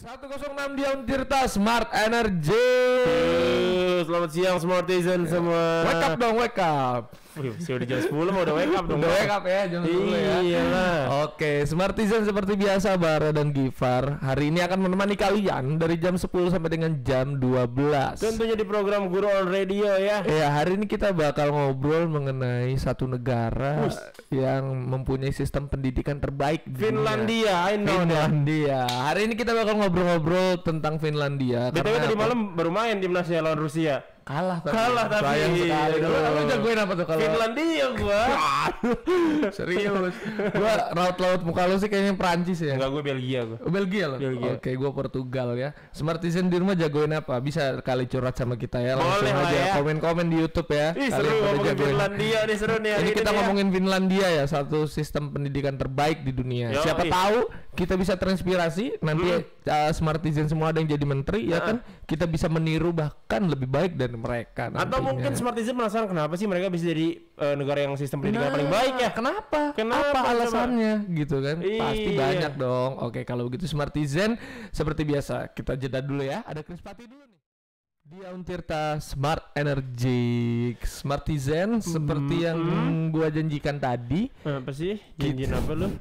106 Dion Tirta Smart Energy. Selamat siang Smartizen semua. Wake up dong, wake up. Sih udah jam 10 mau udah wake up dong. Udah wake up ya jam 10 ya. Iya lah. Oke, Smartizen seperti biasa Bara dan Gifar hari ini akan menemani kalian dari jam 10 sampai dengan jam 12. Tentunya di program Guru On Radio ya. Iya, hari ini kita bakal ngobrol mengenai satu negara Ust. yang mempunyai sistem pendidikan terbaik Finlandia, I know Finlandia. Hari ini kita bakal ngobrol-ngobrol tentang Finlandia. BTW tadi malam baru main timnasnya lawan Rusia kalah tapi kalah tapi sayang sekali aku jagoin apa tuh kalau Finlandia gua serius gua raut laut muka lu sih kayaknya Prancis ya enggak gua Belgia gua oh, Belgia loh Belgia. oke okay, gua Portugal ya Smartizen di rumah jagoin apa bisa kali curhat sama kita ya langsung Boleh aja ya. komen komen di YouTube ya Ih, seru ngomongin jagoin. Finlandia nih seru nih ini kita nih ya. ngomongin ya. Finlandia ya satu sistem pendidikan terbaik di dunia Yo, siapa ii. tahu kita bisa transpirasi nanti hmm. uh, eh, Smartizen semua ada yang jadi menteri ya ah. kan kita bisa meniru bahkan lebih baik dan mereka nantinya. Atau mungkin smartizen penasaran kenapa sih mereka bisa jadi uh, negara yang sistem pendidikan nah, paling baik ya? Kenapa? Kenapa Apa alasannya sama? gitu kan? Iya. Pasti banyak dong. Oke, kalau begitu smartizen seperti biasa kita jeda dulu ya. Ada Krispati dulu nih. Dia Untirta Smart Energy Smartizen hmm. seperti yang hmm. gua janjikan tadi. Apa sih? Janji apa lu?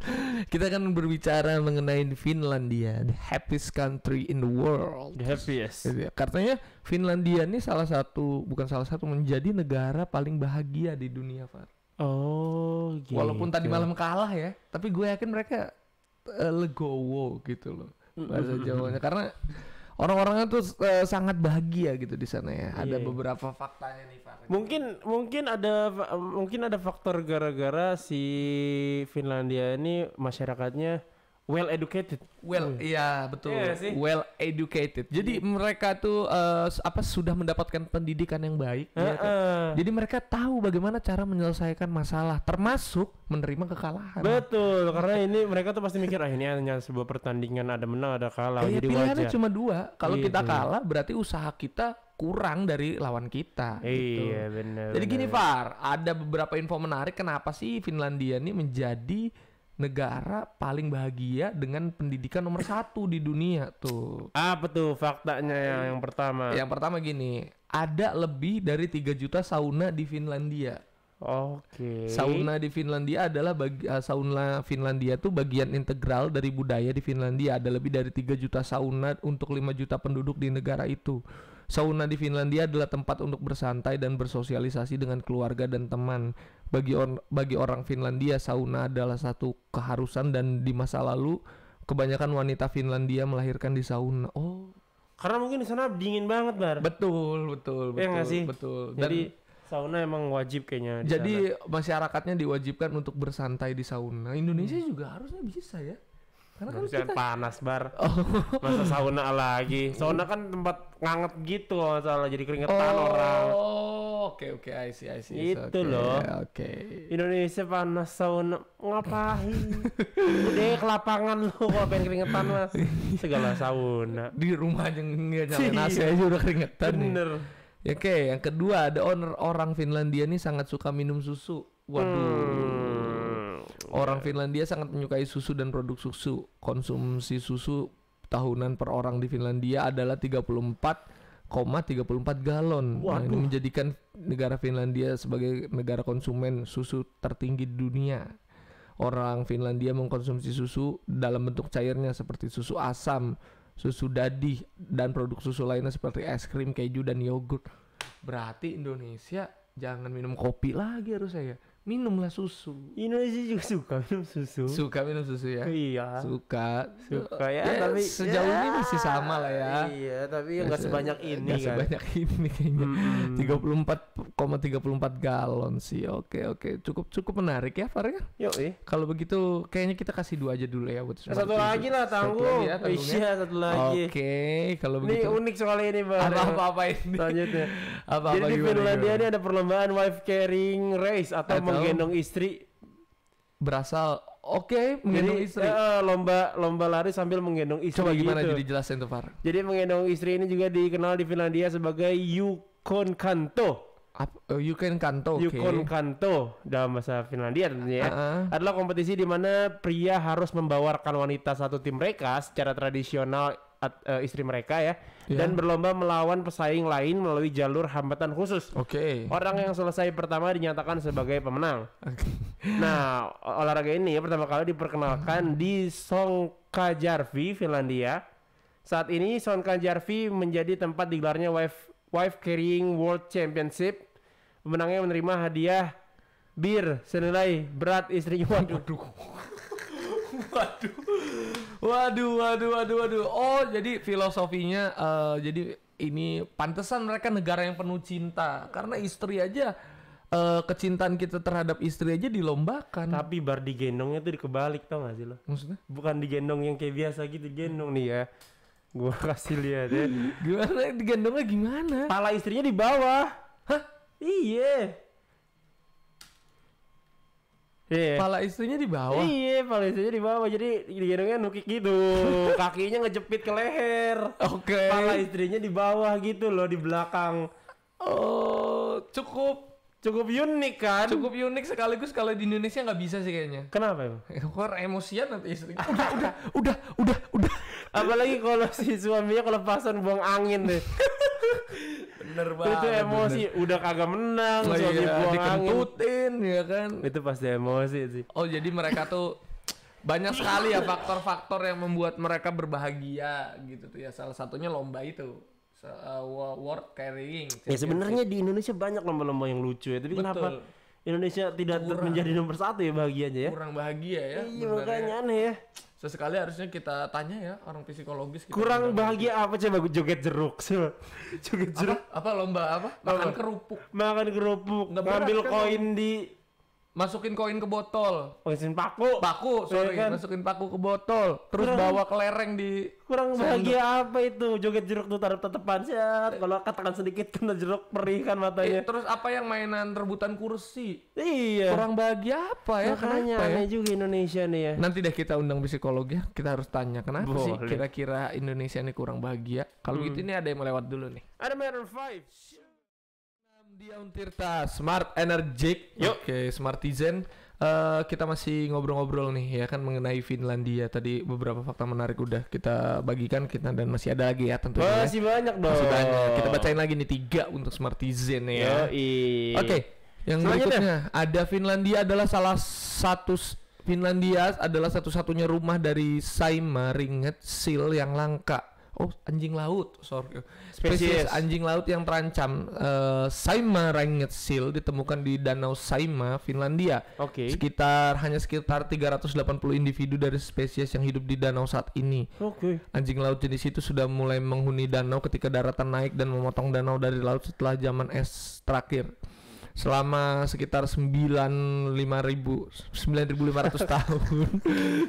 kita akan berbicara mengenai Finlandia, the happiest country in the world. The happiest. Gitu ya. Katanya Finlandia ini salah satu bukan salah satu menjadi negara paling bahagia di dunia, Far. Oh, gitu. Walaupun tadi malam kalah ya, tapi gue yakin mereka uh, legowo gitu loh bahasa Jawanya karena orang-orangnya tuh uh, sangat bahagia gitu di sana ya. Ada iya, iya. beberapa faktanya nih Pak. Mungkin mungkin ada mungkin ada faktor gara-gara si Finlandia ini masyarakatnya well educated. Well, hmm. iya betul. Yeah, sih? Well educated. Jadi yeah. mereka tuh uh, apa sudah mendapatkan pendidikan yang baik. Uh, ya kan? Jadi mereka tahu bagaimana cara menyelesaikan masalah, termasuk menerima kekalahan. Betul, karena ini mereka tuh pasti mikir ah ini hanya sebuah pertandingan ada menang ada kalah. Eh, jadi pilihannya wajar. cuma dua. Kalau kita iya. kalah berarti usaha kita kurang dari lawan kita. Gitu. Iya gitu. benar. Jadi gini Far, ada beberapa info menarik kenapa sih Finlandia ini menjadi negara paling bahagia dengan pendidikan nomor satu di dunia tuh. Apa tuh faktanya yang, yang pertama? Yang pertama gini, ada lebih dari 3 juta sauna di Finlandia. Oke. Okay. Sauna di Finlandia adalah bagi, uh, sauna Finlandia tuh bagian integral dari budaya di Finlandia. Ada lebih dari 3 juta sauna untuk 5 juta penduduk di negara itu. Sauna di Finlandia adalah tempat untuk bersantai dan bersosialisasi dengan keluarga dan teman. Bagi, or bagi orang Finlandia, sauna adalah satu keharusan dan di masa lalu kebanyakan wanita Finlandia melahirkan di sauna. Oh, karena mungkin di sana dingin banget, Bar. Betul, betul, iya betul. Ya gak sih? Betul. Dan Jadi sauna emang wajib kayaknya. Jadi sana. masyarakatnya diwajibkan untuk bersantai di sauna. Indonesia hmm. juga harusnya bisa ya. Karena kan kita... panas bar. Oh. Masa sauna lagi. Sauna kan tempat nganget gitu masalah jadi keringetan oh. orang. Oh, oke okay, oke okay, I see I see. Itu okay, loh. Oke. Okay. Indonesia panas sauna ngapain? Udah ke lapangan lo kalau pengen keringetan mas. Segala sauna. Di rumah aja nggak nyalain nasi iya. aja udah keringetan. Bener. Ya, oke, okay. yang kedua ada owner orang Finlandia nih sangat suka minum susu. Waduh. Hmm Orang yeah. Finlandia sangat menyukai susu dan produk susu. Konsumsi susu tahunan per orang di Finlandia adalah 34 34 galon. Waduh. Nah, ini menjadikan negara Finlandia sebagai negara konsumen susu tertinggi di dunia. Orang Finlandia mengkonsumsi susu dalam bentuk cairnya seperti susu asam, susu dadih dan produk susu lainnya seperti es krim, keju dan yogurt. Berarti Indonesia jangan minum kopi lagi harus saya ya? minumlah susu. Indonesia juga suka minum susu. Suka minum susu ya. Iya. Suka. Suka ya, ya tapi sejauh ya. ini masih sama lah ya. Iya, tapi ya nggak sebanyak ini gak kan. sebanyak ini kayaknya. Hmm. 34,34 galon sih. Oke, oke. Cukup cukup menarik ya, Far ya. Yuk, Kalau begitu kayaknya kita kasih dua aja dulu ya buat Satu lagi lah tanggung. Ya, iya, satu, ya? satu lagi. Oke, kalau begitu. Ini unik soal ini, Bang. apa-apa ini? Lanjutnya. apa-apa Jadi di Finlandia ini ada perlombaan wife caring race atau menggendong istri berasal oke okay, menggendong jadi, istri. Uh, lomba lomba lari sambil menggendong istri. Coba gimana gitu. jadi jelasin tuh Far. Jadi menggendong istri ini juga dikenal di Finlandia sebagai Yukon Kanto. Uh, Yukon Kanto. Okay. Yukon Kanto dalam bahasa Finlandia tentunya uh -uh. adalah kompetisi di mana pria harus membawarkan wanita satu tim mereka secara tradisional at, uh, istri mereka ya yeah. dan berlomba melawan pesaing lain melalui jalur hambatan khusus. Oke. Okay. Orang yang selesai pertama dinyatakan sebagai pemenang. Okay. Nah, olahraga ini ya pertama kali diperkenalkan di Songkajärvi, Finlandia. Saat ini Songkajärvi menjadi tempat digelarnya Wife Wife Carrying World Championship. Pemenangnya menerima hadiah bir senilai berat istrinya. Waduh. Waduh. Waduh, waduh, waduh, waduh. Oh, jadi filosofinya uh, jadi ini pantesan mereka negara yang penuh cinta karena istri aja uh, kecintaan kita terhadap istri aja dilombakan. Tapi bar digendongnya tuh dikebalik tau gak sih lo? Maksudnya? Bukan digendong yang kayak biasa gitu, gendong nih ya. Gua kasih lihat ya. gimana digendongnya gimana? Pala istrinya di bawah. Hah? Iya. Iya. Pala istrinya di bawah. Iya, pala istrinya di bawah. Jadi digendongnya nukik gitu. Kakinya ngejepit ke leher. Oke. Okay. Pala istrinya di bawah gitu loh di belakang. Oh, cukup cukup unik kan cukup unik sekaligus kalau di Indonesia nggak bisa sih kayaknya kenapa emang ya? kok emosian nanti istri udah udah udah udah udah apalagi kalau si suaminya kelepasan buang angin deh bener banget itu emosi bener. udah kagak menang oh, suami iya, buang angin. ya kan itu pasti emosi sih oh jadi mereka tuh banyak sekali ya faktor-faktor yang membuat mereka berbahagia gitu tuh ya salah satunya lomba itu uh, world carrying ya sebenarnya di Indonesia banyak lomba-lomba yang lucu ya tapi Betul. kenapa Indonesia tidak terjadi menjadi nomor satu ya bahagianya ya kurang bahagia ya iya makanya aneh ya Sesekali harusnya kita tanya ya orang psikologis. Kita Kurang bahagia itu. apa coba joget jeruk sih? joget jeruk. Apa, apa lomba apa? Makan lomba. kerupuk. Makan kerupuk. Nggak ngambil kan koin di masukin koin ke botol masukin paku paku iya sorry kan? masukin paku ke botol terus kurang, bawa lereng di kurang bahagia apa itu joget jeruk tuh taruh tetepan set kalau katakan sedikit kena jeruk perih kan matanya eh, terus apa yang mainan rebutan kursi iya kurang bahagia apa ya makanya kenapa ya? aneh ya? juga Indonesia nih ya nanti deh kita undang psikolog ya kita harus tanya kenapa Boleh. sih kira-kira Indonesia ini kurang bahagia kalau gitu hmm. gitu ini ada yang melewat dulu nih ada Maroon 5 Dion Tirta, Smart energik, Oke, okay, Smartizen. Uh, kita masih ngobrol-ngobrol nih ya kan mengenai Finlandia tadi beberapa fakta menarik udah kita bagikan kita dan masih ada lagi ya tentunya masih banyak dong masih banyak kita bacain lagi nih tiga untuk Smartizen ya oke okay, yang berikutnya ada Finlandia adalah salah satu Finlandia adalah satu-satunya rumah dari Saimaringet seal yang langka oh anjing laut sorry spesies, spesies anjing laut yang terancam uh, Saima Ranged seal ditemukan di Danau Saima Finlandia oke okay. sekitar hanya sekitar 380 individu dari spesies yang hidup di danau saat ini oke okay. anjing laut jenis itu sudah mulai menghuni danau ketika daratan naik dan memotong danau dari laut setelah zaman es terakhir selama sekitar 95.000 9.500 tahun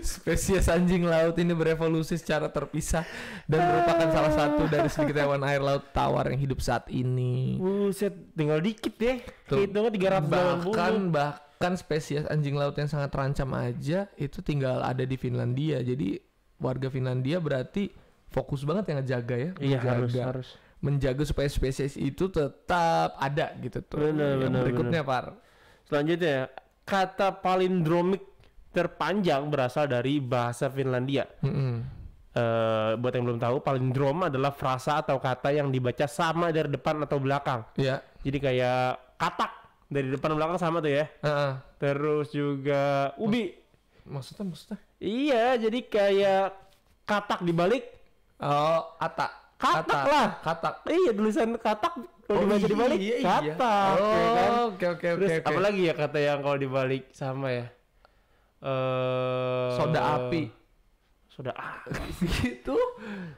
spesies anjing laut ini berevolusi secara terpisah dan merupakan salah satu dari sedikit hewan air laut tawar yang hidup saat ini. Buset, tinggal dikit deh. Tuh. Hitungnya tahun. Bahkan bahkan spesies anjing laut yang sangat terancam aja itu tinggal ada di Finlandia. Jadi warga Finlandia berarti fokus banget yang ngejaga ya. Iya, harus harus menjaga supaya spesies itu tetap ada gitu tuh. Benar, yang benar, berikutnya benar. Par. Selanjutnya kata palindromik terpanjang berasal dari bahasa Finlandia. Mm -hmm. uh, buat yang belum tahu, palindrom adalah frasa atau kata yang dibaca sama dari depan atau belakang. Iya. Jadi kayak katak dari depan belakang sama tuh ya. Uh -uh. Terus juga ubi. Maksudnya maksudnya? Iya, jadi kayak katak dibalik. Oh, atak katak, lah katak iya tulisan katak kalau oh, dibaca dibalik iya, iya, iya. katak oh, ya kan? oke oke oke terus apa lagi ya kata yang kalau dibalik sama ya uh, soda api soda api itu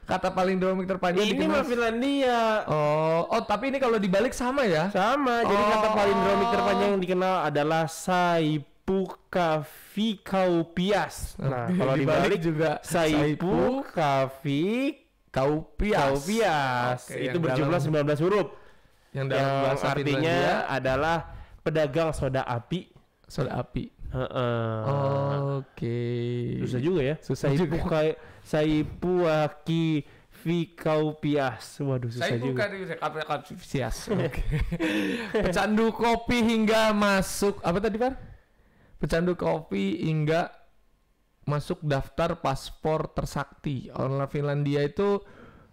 kata paling domik terpanjang ini mah Finlandia oh oh tapi ini kalau dibalik sama ya sama jadi kata oh. paling domik terpanjang yang dikenal adalah saipu kafi kaupias nah kalau dibalik, dibalik juga saipu kafi Kaupias. Kaupias. Okay, itu berjumlah dalam, 19 huruf. Yang dalam yang bahasa artinya Finlandia. adalah pedagang soda api. Soda api. Heeh. Oke. Okay. Susah juga ya. Susah juga. Saipu, saipu aki kaupias, Waduh susah Saya juga. Saya Oke. Pecandu kopi hingga masuk apa tadi, Pak? Pecandu kopi hingga masuk daftar paspor tersakti. Orang Finlandia itu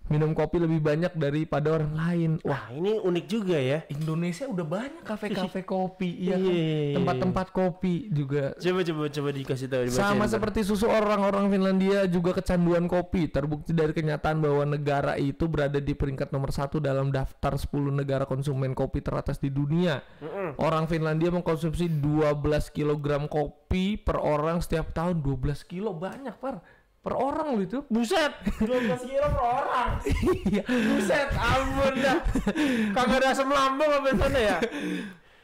minum kopi lebih banyak daripada orang lain. Nah, Wah, ini unik juga ya. Indonesia udah banyak kafe-kafe kopi, iya kan? Iya. Tempat-tempat kopi juga. Coba coba coba dikasih tahu. Sama seperti susu orang-orang Finlandia juga kecanduan kopi. Terbukti dari kenyataan bahwa negara itu berada di peringkat nomor satu dalam daftar 10 negara konsumen kopi teratas di dunia. Mm -mm. Orang Finlandia mengkonsumsi 12 kg kopi per orang setiap tahun. 12 kilo banyak, Par per orang lu itu buset 12 kilo per orang iya. buset ampun dah kagak ada asam lambung apa sana ya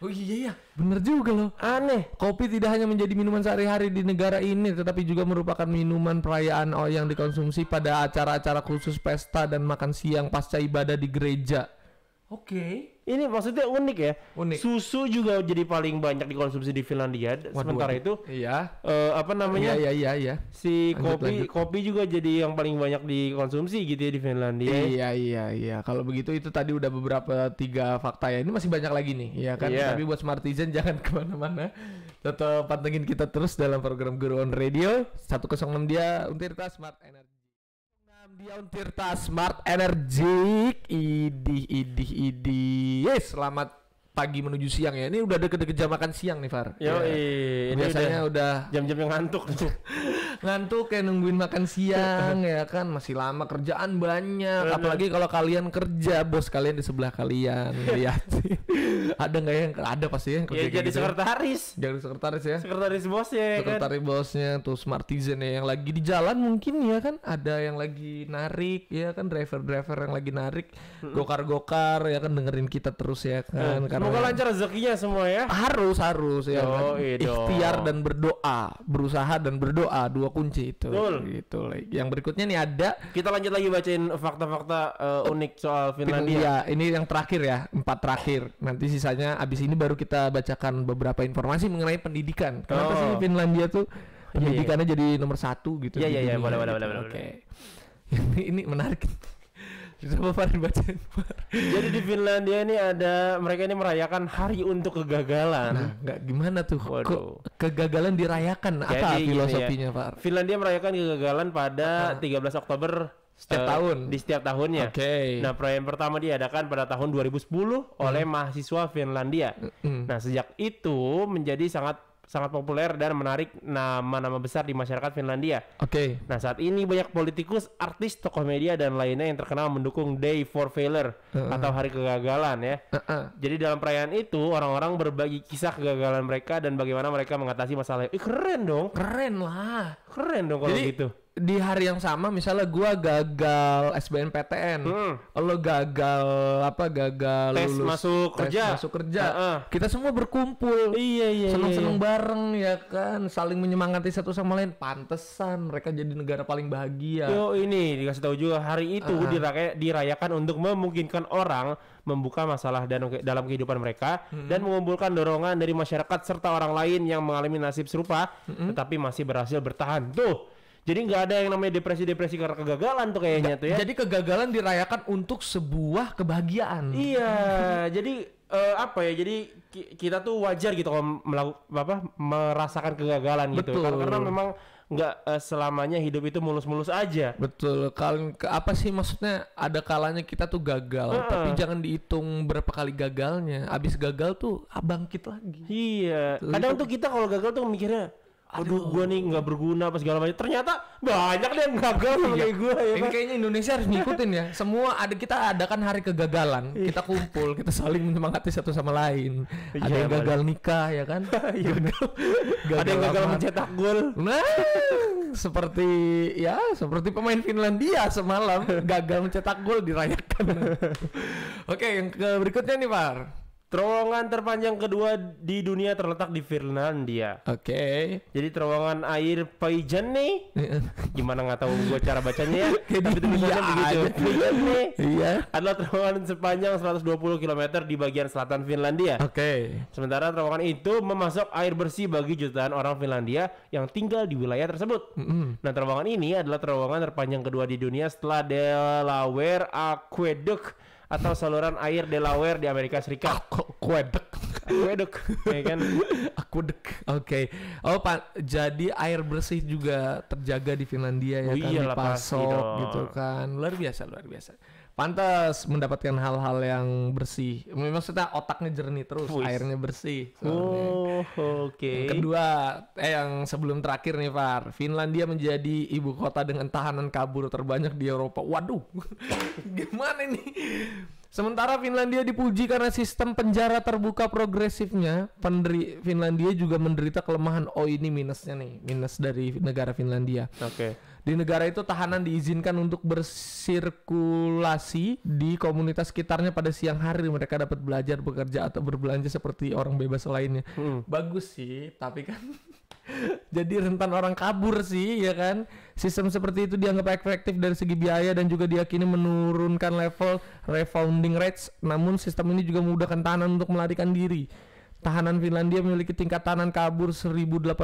Oh iya iya, bener juga loh. Aneh. Kopi tidak hanya menjadi minuman sehari-hari di negara ini, tetapi juga merupakan minuman perayaan oh yang dikonsumsi pada acara-acara khusus pesta dan makan siang pasca ibadah di gereja. Oke. Okay ini maksudnya unik ya. Unik. Susu juga jadi paling banyak dikonsumsi di Finlandia. Waduh, Sementara itu, iya. Uh, apa namanya? Iya, iya, iya, iya. Si lanjut, kopi, lanjut. kopi juga jadi yang paling banyak dikonsumsi gitu ya di Finlandia. Iya, iya, iya. Kalau begitu itu tadi udah beberapa tiga fakta ya. Ini masih banyak lagi nih, ya kan? Iya. Tapi buat Smartizen jangan kemana-mana. Tetap pantengin kita terus dalam program Guru on Radio 106 dia Untirta Smart Energy. Dion Tirta Smart Energy. Idih, idih, idih. Yes, selamat pagi menuju siang ya. Ini udah deket-deket jam makan siang nih Far. Yo, ya. ini biasanya udah jam-jam yang ngantuk. ngantuk kayak nungguin makan siang ya kan masih lama kerjaan banyak. Apalagi kalau kalian kerja bos kalian di sebelah kalian lihat ada nggak yang ada pasti ya yang kerja ya, jadi gitu. sekretaris. Jadi sekretaris ya. Sekretaris bosnya. Kan? Sekretaris kan? bosnya tuh smartizen ya yang lagi di jalan mungkin ya kan ada yang lagi narik ya kan driver-driver yang lagi narik gokar-gokar ya kan dengerin kita terus ya kan Semoga ya. lancar rezekinya semua ya. Harus harus ya. Yo, kan? Ikhtiar dan berdoa, berusaha dan berdoa dua kunci itu. Betul. Gitu. Yang berikutnya nih ada. Kita lanjut lagi bacain fakta-fakta uh, unik soal Finlandia. Iya, ini yang terakhir ya, empat terakhir. Nanti sisanya abis ini baru kita bacakan beberapa informasi mengenai pendidikan. Kenapa oh. sih Finlandia tuh iya, iya. pendidikannya yeah, yeah. jadi nomor satu gitu? Iya iya iya, gitu? boleh boleh boleh. Oke. Ini menarik. Coba Farin baca? Jadi di Finlandia ini ada mereka ini merayakan hari untuk kegagalan. Nah, gak gimana tuh? Waduh. Ke, kegagalan dirayakan Jadi, apa ya, filosofinya, ya. Pak? Finlandia merayakan kegagalan pada Aha. 13 Oktober setiap uh, tahun di setiap tahunnya. Oke. Okay. Nah, perayaan pertama diadakan pada tahun 2010 hmm. oleh mahasiswa Finlandia. Hmm. Nah, sejak itu menjadi sangat sangat populer dan menarik nama-nama besar di masyarakat Finlandia. Oke. Okay. Nah, saat ini banyak politikus, artis, tokoh media dan lainnya yang terkenal mendukung Day for Failure uh-uh. atau hari kegagalan ya. Uh-uh. Jadi dalam perayaan itu orang-orang berbagi kisah kegagalan mereka dan bagaimana mereka mengatasi masalah. Ih, keren dong. Keren lah. Keren dong kalau gitu di hari yang sama misalnya gua gagal SBMPTN, hmm. lo gagal apa gagal tes lulus, masuk tes kerja, masuk kerja, uh -uh. kita semua berkumpul, iya iya, seneng seneng iya. bareng ya kan, saling menyemangati satu sama lain, pantesan mereka jadi negara paling bahagia. Yo ini dikasih tahu juga hari itu uh. diraya, dirayakan untuk memungkinkan orang membuka masalah dan dalam kehidupan mereka hmm. dan mengumpulkan dorongan dari masyarakat serta orang lain yang mengalami nasib serupa, hmm. tetapi masih berhasil bertahan. Tuh jadi nggak ada yang namanya depresi-depresi karena kegagalan tuh kayaknya tuh ya. Jadi kegagalan dirayakan untuk sebuah kebahagiaan. Iya, jadi uh, apa ya? Jadi kita tuh wajar gitu kalau melakukan apa merasakan kegagalan gitu. Betul. Karena, karena memang nggak uh, selamanya hidup itu mulus-mulus aja. Betul. Kalian apa sih maksudnya? Ada kalanya kita tuh gagal, uh -uh. tapi jangan dihitung berapa kali gagalnya. Abis gagal tuh ah, bangkit lagi. Iya. Tuh, Kadang tuh kita kalau gagal tuh mikirnya aduh, aduh gue nih nggak berguna apa segala macam ternyata banyak deh yang gagal sama iya. kayak gue ya ini kan? kayaknya Indonesia harus ngikutin ya semua ada kita adakan hari kegagalan iya. kita kumpul kita saling menyemangati satu sama lain iya, ada iya, yang gagal nikah ya kan iya, gagal ada yang gagal mencetak gol nah seperti ya seperti pemain Finlandia semalam gagal mencetak gol dirayakan oke yang berikutnya nih Pak Terowongan terpanjang kedua di dunia terletak di Finlandia. Oke. Okay. Jadi terowongan air nih. Gimana nggak tahu gue cara bacanya ya? Tapi tulisannya kan begitu. Iya. Iya. Adalah terowongan sepanjang 120 km di bagian selatan Finlandia. Oke. Okay. Sementara terowongan itu memasok air bersih bagi jutaan orang Finlandia yang tinggal di wilayah tersebut. Mm -hmm. Nah, terowongan ini adalah terowongan terpanjang kedua di dunia setelah Delaware Aqueduct atau saluran air Delaware di Amerika Serikat. Kuedek. Kuedek. ya kan? dek. Oke. Okay. Oh, Pak, jadi air bersih juga terjaga di Finlandia ya oh, kan? Iyalah, pasok gitu kan. Luar biasa, luar biasa pantas mendapatkan hal-hal yang bersih. Memang kita otaknya jernih terus, Puis. airnya bersih. Oh, oke. Okay. kedua, eh yang sebelum terakhir nih, Far. Finlandia menjadi ibu kota dengan tahanan kabur terbanyak di Eropa. Waduh. Gimana ini? Sementara Finlandia dipuji karena sistem penjara terbuka progresifnya, penderi Finlandia juga menderita kelemahan. Oh, ini minusnya nih, minus dari negara Finlandia. Oke. Okay di negara itu tahanan diizinkan untuk bersirkulasi di komunitas sekitarnya pada siang hari mereka dapat belajar, bekerja atau berbelanja seperti orang bebas lainnya. Hmm. Bagus sih, tapi kan jadi rentan orang kabur sih ya kan. Sistem seperti itu dianggap efektif dari segi biaya dan juga diakini menurunkan level refounding rates. Namun sistem ini juga memudahkan tahanan untuk melarikan diri Tahanan Finlandia memiliki tingkat tahanan kabur 1084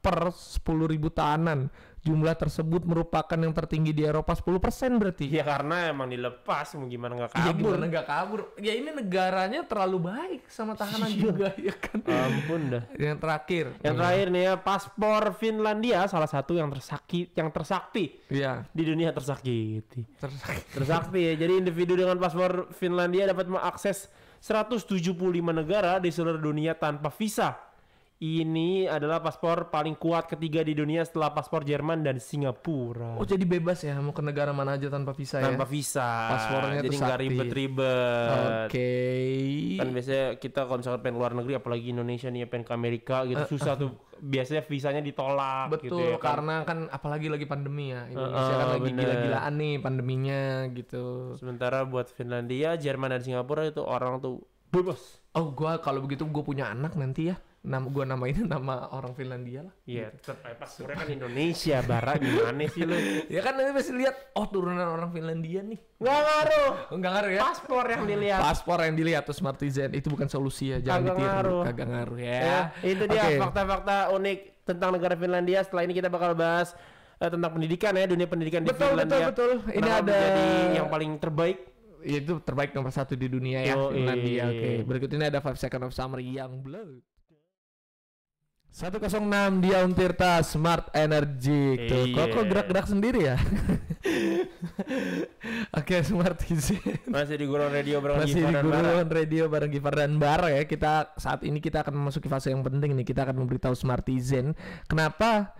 per 10.000 tahanan. Jumlah tersebut merupakan yang tertinggi di Eropa 10% berarti. Ya karena emang dilepas mau gimana nggak iya, kabur. Ya gimana nggak kabur. Ya ini negaranya terlalu baik sama tahanan iya. juga ya kan. Ya ampun dah. Yang terakhir. Yang terakhir nih ya paspor Finlandia salah satu yang tersakti yang tersakti. Iya. Di dunia tersakiti. Tersakti. tersakti ya. Jadi individu dengan paspor Finlandia dapat mengakses 175 negara di seluruh dunia tanpa visa. Ini adalah paspor paling kuat ketiga di dunia setelah paspor Jerman dan Singapura. Oh jadi bebas ya mau ke negara mana aja tanpa visa tanpa ya? Tanpa visa. Paspornya jadi nggak ribet-ribet. Oke. Okay. Kan biasanya kita kalau misalnya pengen luar negeri apalagi Indonesia nih pengen ke Amerika gitu eh, susah eh. tuh biasanya visanya ditolak gitu betul gitu ya, kan? karena kan apalagi lagi pandemi ya Indonesia uh, kan lagi gila-gilaan nih pandeminya gitu sementara buat Finlandia Jerman dan Singapura itu orang tuh bebas oh gue kalau begitu gue punya anak nanti ya nama gue namain nama orang Finlandia lah. Iya, gitu. tetap eh, kan Indonesia, barat gimana sih lu? ya kan nanti pasti lihat oh turunan orang Finlandia nih. Gak ngaruh. Oh, Gak ngaruh ya. Paspor yang dilihat. Paspor yang dilihat smart smartizen itu bukan solusi ya, jangan Kagak ditiru. Kagak ngaruh ya. ya itu dia fakta fakta-fakta unik tentang negara Finlandia. Setelah ini kita bakal bahas eh, tentang pendidikan ya, dunia pendidikan betul, di Finlandia. Betul, betul, betul. Ini ada yang paling terbaik Ya, itu terbaik nomor satu di dunia ya oh, Finlandia. Oke, okay. berikut ini ada Five Second of Summer yang Blood. 106 dia Tirta Smart Energy tuh. Iya. Kok, kok iya. gerak-gerak sendiri ya? Oke, okay, Smart Izin. Masih di Gurun Radio bareng Masih Gifar di Gurun Radio bareng Gifar dan Bara ya. Kita saat ini kita akan memasuki fase yang penting nih. Kita akan memberitahu Smart Izin kenapa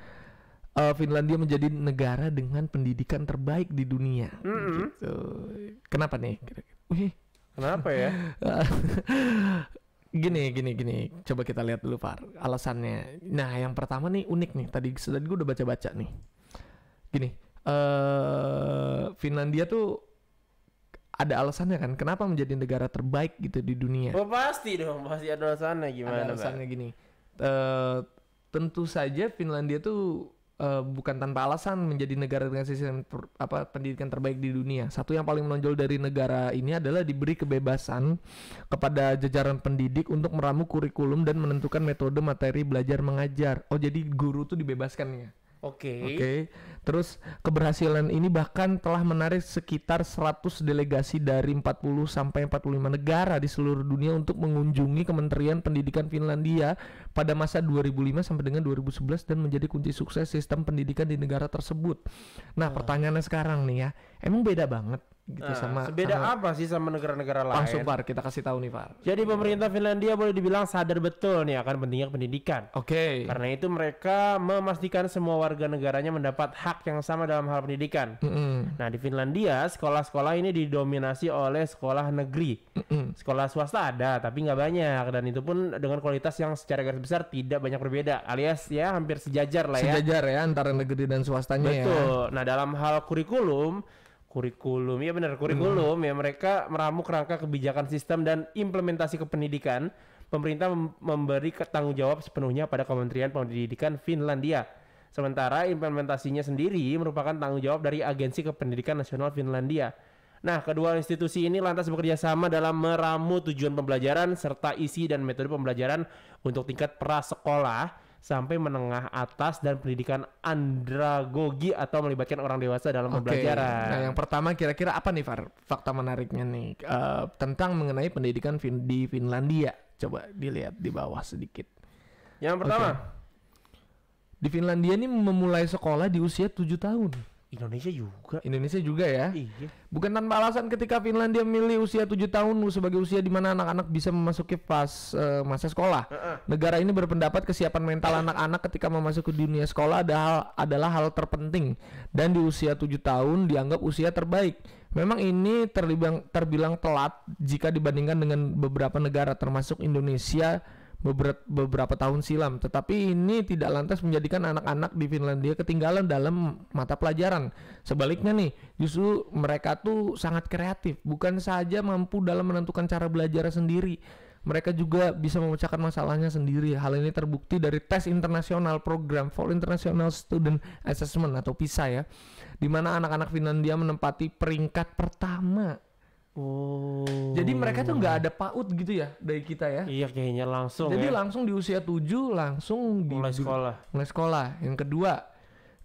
uh, Finlandia menjadi negara dengan pendidikan terbaik di dunia. Mm -hmm. gitu. Kenapa nih? Kenapa ya? gini gini gini. Coba kita lihat dulu Far alasannya. Nah, yang pertama nih unik nih. Tadi tadi gue udah baca-baca nih. Gini, uh, Finlandia tuh ada alasannya kan kenapa menjadi negara terbaik gitu di dunia. Oh, pasti dong, pasti ada alasannya gimana. Ada alasannya Pak? gini. Uh, tentu saja Finlandia tuh uh, bukan tanpa alasan menjadi negara dengan sistem per, apa pendidikan terbaik di dunia. Satu yang paling menonjol dari negara ini adalah diberi kebebasan kepada jajaran pendidik untuk meramu kurikulum dan menentukan metode materi belajar mengajar. Oh, jadi guru tuh dibebaskan ya. Oke. Okay. Oke. Okay. Terus keberhasilan ini bahkan telah menarik sekitar 100 delegasi dari 40 sampai 45 negara di seluruh dunia untuk mengunjungi Kementerian Pendidikan Finlandia pada masa 2005 sampai dengan 2011 dan menjadi kunci sukses sistem pendidikan di negara tersebut. Nah, hmm. pertanyaannya sekarang nih ya, emang beda banget gitu nah, sama beda apa sih sama negara-negara lain langsung Pak kita kasih tahu nih Far. jadi pemerintah Finlandia boleh dibilang sadar betul nih akan pentingnya pendidikan oke okay. karena itu mereka memastikan semua warga negaranya mendapat hak yang sama dalam hal pendidikan mm -hmm. nah di Finlandia sekolah-sekolah ini didominasi oleh sekolah negeri mm -hmm. sekolah swasta ada tapi nggak banyak dan itu pun dengan kualitas yang secara garis besar tidak banyak berbeda alias ya hampir sejajar lah ya sejajar ya antara negeri dan swastanya ya. betul ya. nah dalam hal kurikulum kurikulum ya benar hmm. kurikulum hmm. ya mereka meramu kerangka kebijakan sistem dan implementasi kependidikan pemerintah mem memberi tanggung jawab sepenuhnya pada Kementerian Pendidikan Finlandia sementara implementasinya sendiri merupakan tanggung jawab dari Agensi Kependidikan Nasional Finlandia nah kedua institusi ini lantas bekerja sama dalam meramu tujuan pembelajaran serta isi dan metode pembelajaran untuk tingkat prasekolah sampai menengah atas dan pendidikan andragogi atau melibatkan orang dewasa dalam okay. pembelajaran. Nah, yang pertama kira-kira apa nih Far? Fakta menariknya nih uh, tentang mengenai pendidikan fin di Finlandia. Coba dilihat di bawah sedikit. Yang pertama, okay. di Finlandia ini memulai sekolah di usia 7 tahun. Indonesia juga. Indonesia juga ya. Iya. Bukan tanpa alasan ketika Finlandia milih usia 7 tahun sebagai usia di mana anak-anak bisa memasuki fase uh, masa sekolah. Uh -uh. Negara ini berpendapat kesiapan mental anak-anak uh. ketika memasuki dunia sekolah adalah adalah hal terpenting dan di usia 7 tahun dianggap usia terbaik. Memang ini terbilang terbilang telat jika dibandingkan dengan beberapa negara termasuk Indonesia beberapa, beberapa tahun silam. Tetapi ini tidak lantas menjadikan anak-anak di Finlandia ketinggalan dalam mata pelajaran. Sebaliknya nih, justru mereka tuh sangat kreatif, bukan saja mampu dalam menentukan cara belajar sendiri, mereka juga bisa memecahkan masalahnya sendiri. Hal ini terbukti dari tes internasional program for International Student Assessment atau PISA ya, di mana anak-anak Finlandia menempati peringkat pertama Oh. Jadi mereka tuh nggak ada PAUD gitu ya dari kita ya? Iya kayaknya langsung. Jadi ya? langsung di usia 7 langsung mulai di, sekolah. Mulai sekolah. Yang kedua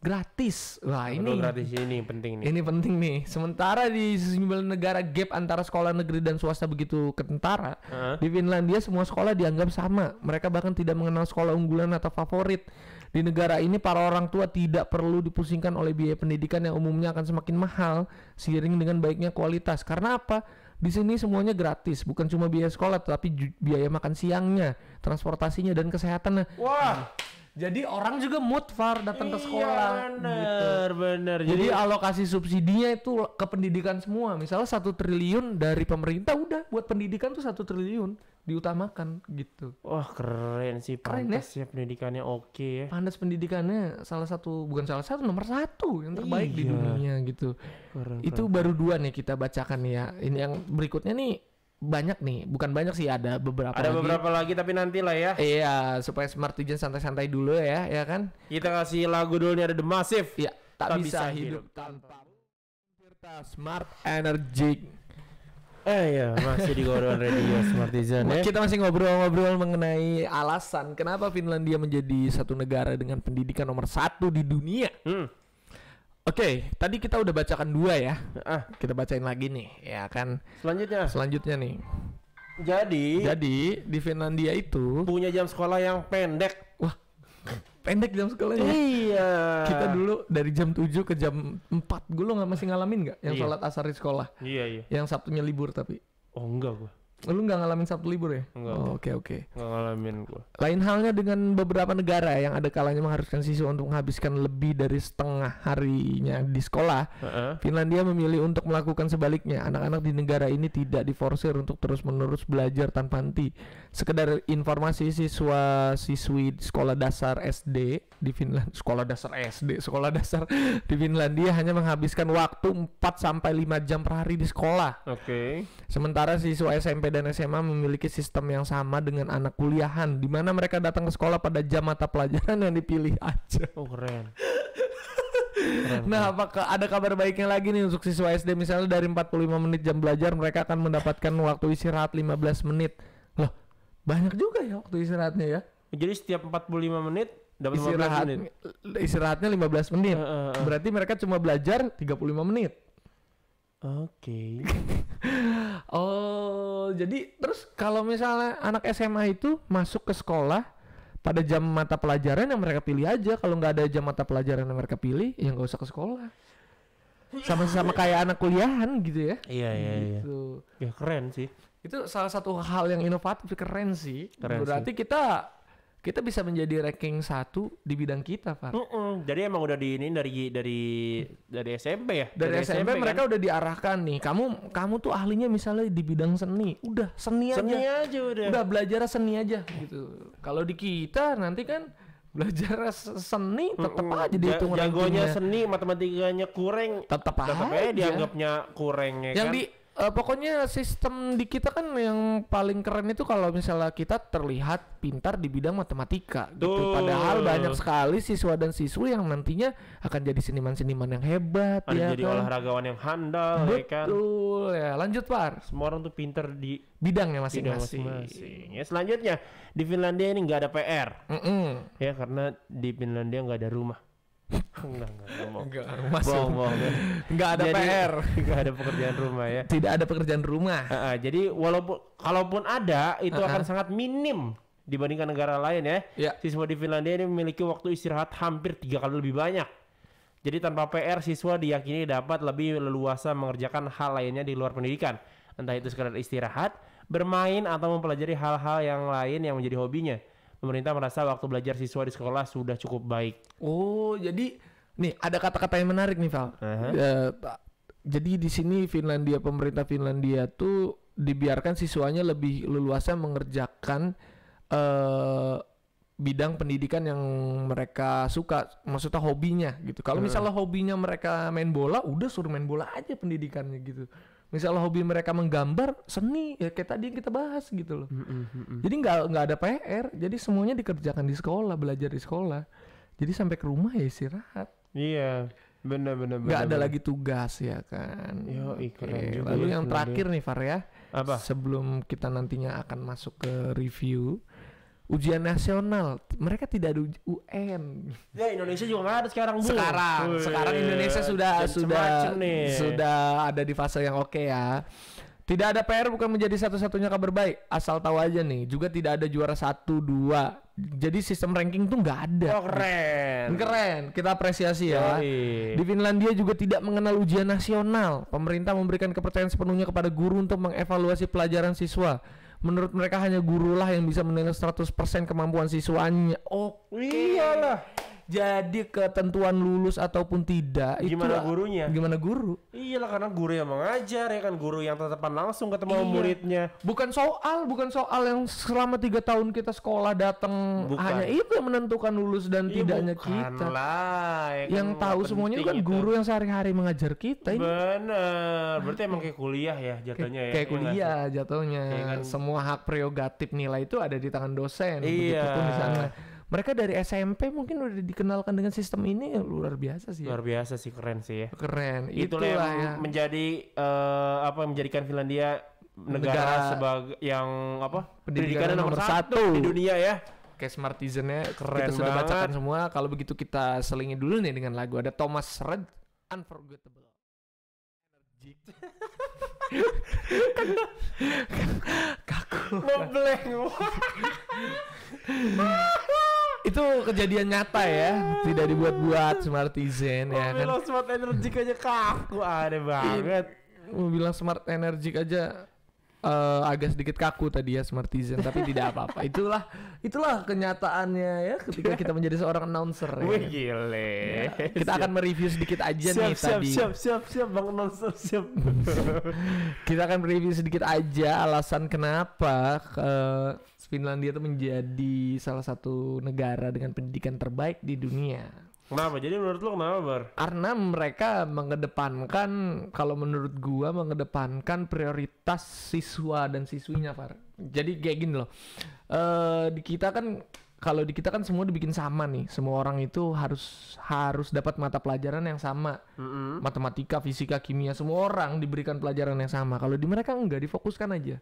gratis. Wah ini. gratis ini penting nih. Ini penting nih. Sementara di sejumlah negara gap antara sekolah negeri dan swasta begitu ketentara. -huh. Di Finlandia semua sekolah dianggap sama. Mereka bahkan tidak mengenal sekolah unggulan atau favorit. Di negara ini para orang tua tidak perlu dipusingkan oleh biaya pendidikan yang umumnya akan semakin mahal seiring dengan baiknya kualitas. Karena apa? Di sini semuanya gratis, bukan cuma biaya sekolah, tapi biaya makan siangnya, transportasinya dan kesehatannya. Wah. Nah, jadi orang juga mood far datang ke iya, sekolah. Bener, gitu. bener. Jadi, Jadi alokasi subsidinya itu ke pendidikan semua. Misalnya satu triliun dari pemerintah udah buat pendidikan tuh satu triliun diutamakan gitu. Wah keren sih. Keren ya? ya pendidikannya oke okay, ya. pendidikannya salah satu bukan salah satu nomor satu yang terbaik iya. di dunia gitu. Keren, itu keren. baru dua nih kita bacakan ya. Ini yang berikutnya nih banyak nih, bukan banyak sih ada beberapa. Ada lagi. beberapa lagi tapi nanti lah ya. Iya, supaya Smart Tujuan santai-santai dulu ya, ya kan? Kita kasih lagu dulu nih ada The Massive. ya tak, tak bisa, bisa hidup, hidup tanpa Tirta Smart Energy. Eh ya, masih di Gordon Radio Smartizen ya. Kita masih ngobrol-ngobrol mengenai alasan kenapa Finlandia menjadi satu negara dengan pendidikan nomor satu di dunia. Hmm Oke, okay, tadi kita udah bacakan dua ya. Ah. Kita bacain lagi nih, ya kan. Selanjutnya. Selanjutnya nih. Jadi. Jadi di Finlandia itu punya jam sekolah yang pendek. Wah, pendek jam sekolahnya. Iya. Kita dulu dari jam 7 ke jam 4. Gue lo nggak masih ngalamin nggak yang iya. sholat asar di sekolah? Iya iya. Yang Sabtunya libur tapi. Oh enggak gue. Lu nggak ngalamin Sabtu libur ya? Enggak. Oke oh, oke. Okay, okay. ngalamin gua. Lain halnya dengan beberapa negara yang ada kalanya mengharuskan siswa untuk menghabiskan lebih dari setengah harinya di sekolah. Uh-uh. Finlandia memilih untuk melakukan sebaliknya. Anak-anak di negara ini tidak diforsir untuk terus-menerus belajar tanpa henti. Sekedar informasi siswa-siswi sekolah dasar SD di Finland, sekolah dasar SD, sekolah dasar di Finlandia hanya menghabiskan waktu 4 sampai lima jam per hari di sekolah. Oke. Okay. Sementara siswa SMP dan SMA memiliki sistem yang sama dengan anak kuliahan di mana mereka datang ke sekolah pada jam mata pelajaran yang dipilih aja. Oh keren. keren nah, apakah ada kabar baiknya lagi nih untuk siswa SD misalnya dari 45 menit jam belajar mereka akan mendapatkan waktu istirahat 15 menit. Loh, banyak juga ya waktu istirahatnya ya. Jadi setiap 45 menit dapat istirahat, 15 menit. Istirahatnya 15 menit. Uh, uh, uh. Berarti mereka cuma belajar 35 menit. Oke. Okay. oh, jadi terus kalau misalnya anak SMA itu masuk ke sekolah pada jam mata pelajaran yang mereka pilih aja, kalau nggak ada jam mata pelajaran yang mereka pilih, ya nggak usah ke sekolah. Sama-sama kayak anak kuliahan gitu ya. Iya, iya, iya. gitu. iya. Ya keren sih. Itu salah satu hal yang inovatif keren sih. Keren Berarti sih. kita kita bisa menjadi ranking satu di bidang kita, Pak. Mm -mm. Jadi emang udah di ini dari dari dari SMP ya. Dari, dari SMP, SMP kan? mereka udah diarahkan nih. Kamu kamu tuh ahlinya misalnya di bidang seni. Udah seni, seni aja. aja udah. Udah belajar seni aja gitu. Kalau di kita nanti kan belajar seni tetap mm -mm. aja dihitung ja jagonya seni matematikanya kurang tetap aja, tetep aja dianggapnya kurang ya yang kan? di uh, pokoknya sistem di kita kan yang paling keren itu kalau misalnya kita terlihat pintar di bidang matematika Tuh. gitu. Padahal banyak sekali siswa dan siswi yang nantinya akan jadi seniman-seniman yang hebat Ada ya jadi kan? olahragawan yang handal ya Betul, ya kan. Betul ya. Lanjut Pak. Semua orang tuh pintar di bidangnya masing-masing. Bidang masing Ya selanjutnya di Finlandia ini nggak ada PR. Mm -mm. Ya karena di Finlandia nggak ada rumah enggak, enggak, enggak, enggak, Bohong, bohong. enggak ada jadi, PR, enggak ada pekerjaan rumah ya. Tidak ada pekerjaan rumah. Uh, uh, jadi walaupun kalaupun ada itu uh -huh. akan sangat minim dibandingkan negara lain ya. Yeah. Siswa di Finlandia ini memiliki waktu istirahat hampir tiga kali lebih banyak. Jadi tanpa PR siswa diyakini dapat lebih leluasa mengerjakan hal lainnya di luar pendidikan. Entah itu sekedar istirahat, bermain atau mempelajari hal-hal yang lain yang menjadi hobinya pemerintah merasa waktu belajar siswa di sekolah sudah cukup baik. Oh, jadi nih ada kata-kata yang menarik nih, Val. Uh -huh. uh, jadi di sini Finlandia pemerintah Finlandia tuh dibiarkan siswanya lebih leluasa mengerjakan uh, bidang pendidikan yang mereka suka, maksudnya hobinya gitu. Kalau misalnya hobinya mereka main bola, udah suruh main bola aja pendidikannya gitu misalnya hobi mereka menggambar seni ya kayak tadi yang kita bahas gitu loh mm mm Mm. jadi nggak nggak ada PR jadi semuanya dikerjakan di sekolah belajar di sekolah jadi sampai ke rumah ya istirahat iya benar benar nggak ada lagi tugas ya kan Yo, keren juga lalu yang terakhir nih Far ya apa sebelum kita nantinya akan masuk ke review ujian nasional mereka tidak ada UN ya Indonesia juga nggak ada sekarang bu sekarang sekarang Indonesia sudah sudah nih. sudah ada di fase yang oke okay ya tidak ada PR bukan menjadi satu-satunya kabar baik asal tahu aja nih juga tidak ada juara satu dua jadi sistem ranking tuh nggak ada oh, keren keren kita apresiasi ya Yoi. di Finlandia juga tidak mengenal ujian nasional pemerintah memberikan kepercayaan sepenuhnya kepada guru untuk mengevaluasi pelajaran siswa menurut mereka hanya gurulah yang bisa menilai 100% kemampuan siswanya. Oh, iyalah jadi ketentuan lulus ataupun tidak gimana itu gurunya gimana guru iyalah karena guru yang mengajar ya kan guru yang tatapan langsung ketemu iya. muridnya bukan soal bukan soal yang selama tiga tahun kita sekolah datang hanya itu yang menentukan lulus dan iya, tidaknya kita lah, ya kan yang tahu semuanya itu kan guru yang sehari-hari mengajar kita ini bener berarti emang kayak kuliah ya jatuhnya kayak, ya kayak iya kuliah ya, jatuhnya ya kan? semua hak prerogatif nilai itu ada di tangan dosen iya. begitu di sana mereka dari SMP mungkin udah dikenalkan dengan sistem ini ya, luar biasa sih. Ya. Luar biasa sih keren sih ya. Keren. Itulah, yang ya. menjadi uh, apa menjadikan Finlandia negara, negara sebagai yang apa? Pendidikan nomor, nomor satu, di dunia ya. Kayak nya keren kita sudah banget. bacakan semua. Kalau begitu kita selingi dulu nih dengan lagu ada Thomas Red Unforgettable. Energik. Kaku. Ngebleng. itu kejadian nyata ya tidak dibuat-buat smartizen ya kan bilang smart energi aja kaku ada banget mau bilang smart energi aja uh, agak sedikit kaku tadi ya smartizen tapi tidak apa-apa itulah itulah kenyataannya ya ketika kita menjadi seorang announcer ya. Wih gile ya, kita siap. akan mereview sedikit aja siap, nih siap, tadi siap siap siap bang announcer siap kita akan mereview sedikit aja alasan kenapa uh, Finlandia itu menjadi salah satu negara dengan pendidikan terbaik di dunia Kenapa? Jadi menurut lo kenapa Bar? Karena mereka mengedepankan kalau menurut gua mengedepankan prioritas siswa dan siswinya Far. Jadi kayak gini loh. Eh di kita kan kalau di kita kan semua dibikin sama nih. Semua orang itu harus harus dapat mata pelajaran yang sama. Mm-hmm. Matematika, fisika, kimia, semua orang diberikan pelajaran yang sama. Kalau di mereka enggak difokuskan aja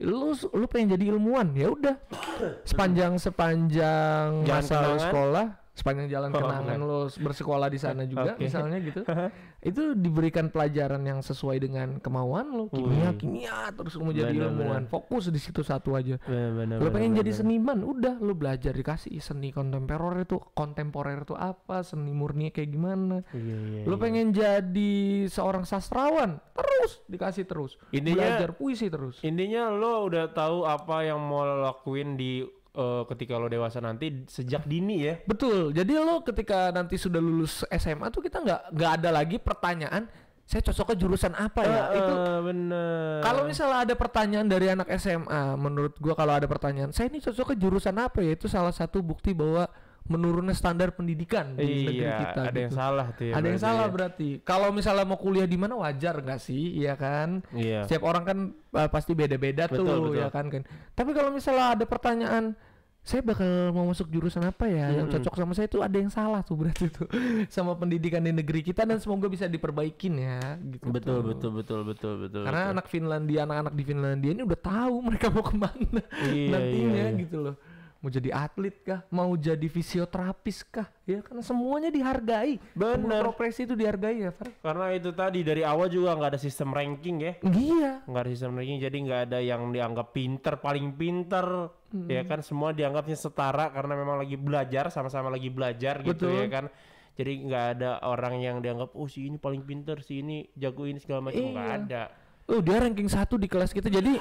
lu lu pengen jadi ilmuwan ya udah sepanjang sepanjang masa sekolah sepanjang jalan oh, kenangan okay. lo bersekolah di sana juga okay. misalnya gitu itu diberikan pelajaran yang sesuai dengan kemauan lo kimia Ui. kimia terus lo mau jadi bener, ilmuwan fokus di situ satu aja bener, bener, lo pengen bener, jadi seniman udah lo belajar dikasih seni kontemporer itu kontemporer itu apa seni murni kayak gimana iya, iya, lo iya. pengen jadi seorang sastrawan terus dikasih terus intinya, belajar puisi terus intinya lo udah tahu apa yang mau lo lakuin di uh, ketika lo dewasa nanti sejak dini ya. Betul. Jadi lo ketika nanti sudah lulus SMA tuh kita nggak nggak ada lagi pertanyaan saya cocok ke jurusan apa ya? Uh, itu bener. Kalau misalnya ada pertanyaan dari anak SMA, menurut gua kalau ada pertanyaan, saya ini cocok ke jurusan apa ya? Itu salah satu bukti bahwa menurunnya standar pendidikan di iya, negeri kita. Ada gitu. yang salah tuh. Ya, ada yang salah ya. berarti. Kalau misalnya mau kuliah di mana wajar nggak sih, ya kan? Iya. Setiap orang kan uh, pasti beda-beda tuh, betul. ya kan? kan. Tapi kalau misalnya ada pertanyaan, saya bakal mau masuk jurusan apa ya hmm yang cocok sama saya itu ada yang salah tuh berarti tuh sama pendidikan di negeri kita dan semoga bisa diperbaikin ya gitu betul betul betul betul betul karena betul. anak Finlandia anak-anak di Finlandia ini udah tahu mereka mau kemana iya, nantinya iya, iya. gitu loh mau jadi atlet kah, mau jadi fisioterapis kah, ya karena semuanya dihargai. Benar. Profesi itu dihargai ya, Far. Karena itu tadi dari awal juga nggak ada sistem ranking ya. Iya. Nggak ada sistem ranking, jadi nggak ada yang dianggap pinter, paling pinter, hmm. ya kan semua dianggapnya setara karena memang lagi belajar, sama-sama lagi belajar gitu ya kan. Jadi nggak ada orang yang dianggap oh si ini paling pinter, si ini jago ini segala macam iya. nggak iya. ada. Oh dia ranking satu di kelas kita, jadi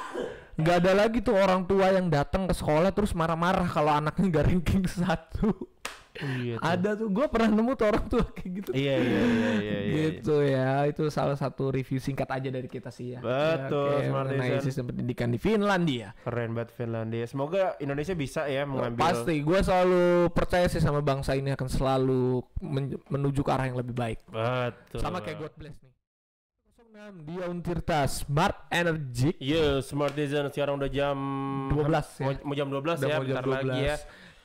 nggak ada lagi tuh orang tua yang datang ke sekolah terus marah-marah kalau anaknya nggak ranking satu iya tuh. ada tuh gue pernah nemu tuh orang tua kayak gitu iya iya iya, iya, iya gitu iya. ya itu salah satu review singkat aja dari kita sih ya betul ya, okay. mengenai sistem pendidikan di Finlandia keren banget Finlandia semoga Indonesia bisa ya oh, mengambil pasti gue selalu percaya sih sama bangsa ini akan selalu men menuju ke arah yang lebih baik betul sama kayak God Bless nih Welcome Dion Tirta Smart Energy. Iya, yeah, Smart Design sekarang udah jam 12 ya. Mau, mau jam 12 udah ya, mau jam bentar 12. lagi ya.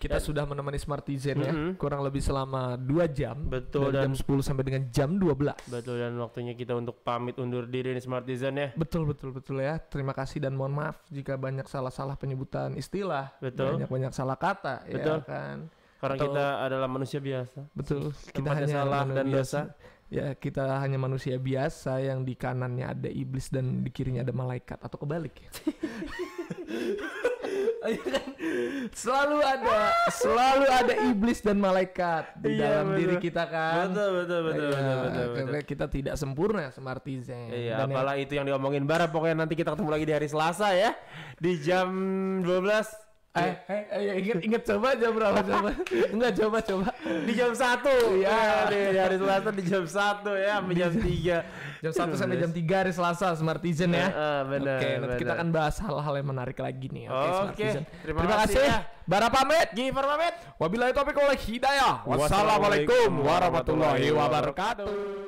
Kita dan, sudah menemani Smart Design mm -hmm. ya, kurang lebih selama 2 jam. Betul dari dan, jam 10 sampai dengan jam 12. Betul dan waktunya kita untuk pamit undur diri nih Smart Design ya. Betul betul betul ya. Terima kasih dan mohon maaf jika banyak salah-salah penyebutan istilah. Betul. Banyak-banyak salah kata ya betul. ya kan. Karena Atau, kita adalah manusia biasa. Betul. Kita hanya salah dan dosa ya kita hanya manusia biasa yang di kanannya ada iblis dan di kirinya ada malaikat atau kebalik ya. Iya kan? selalu ada selalu ada iblis dan malaikat di iya, dalam betul. diri kita kan betul betul betul, ya, betul, betul, betul, kita tidak sempurna semartizen iya, dan apalah ya, itu yang diomongin bara pokoknya nanti kita ketemu lagi di hari Selasa ya di jam 12 Eh, iya. eh, eh, eh ya, inget, inget coba jam berapa coba? Enggak coba coba. Di jam satu. Iya, iya di hari Selasa di jam satu ya, sampai jam tiga. Jam satu iya, sampai jam tiga hari Selasa Smartizen ya. Uh, bener, Oke, nanti kita akan bahas hal-hal yang menarik lagi nih. Oke, Smartizen. Terima, Terima kasih. Ya. Bara pamit, Giver pamit. Wabillahi topik oleh hidayah. Wassalamualaikum warahmatullahi wabarakatuh.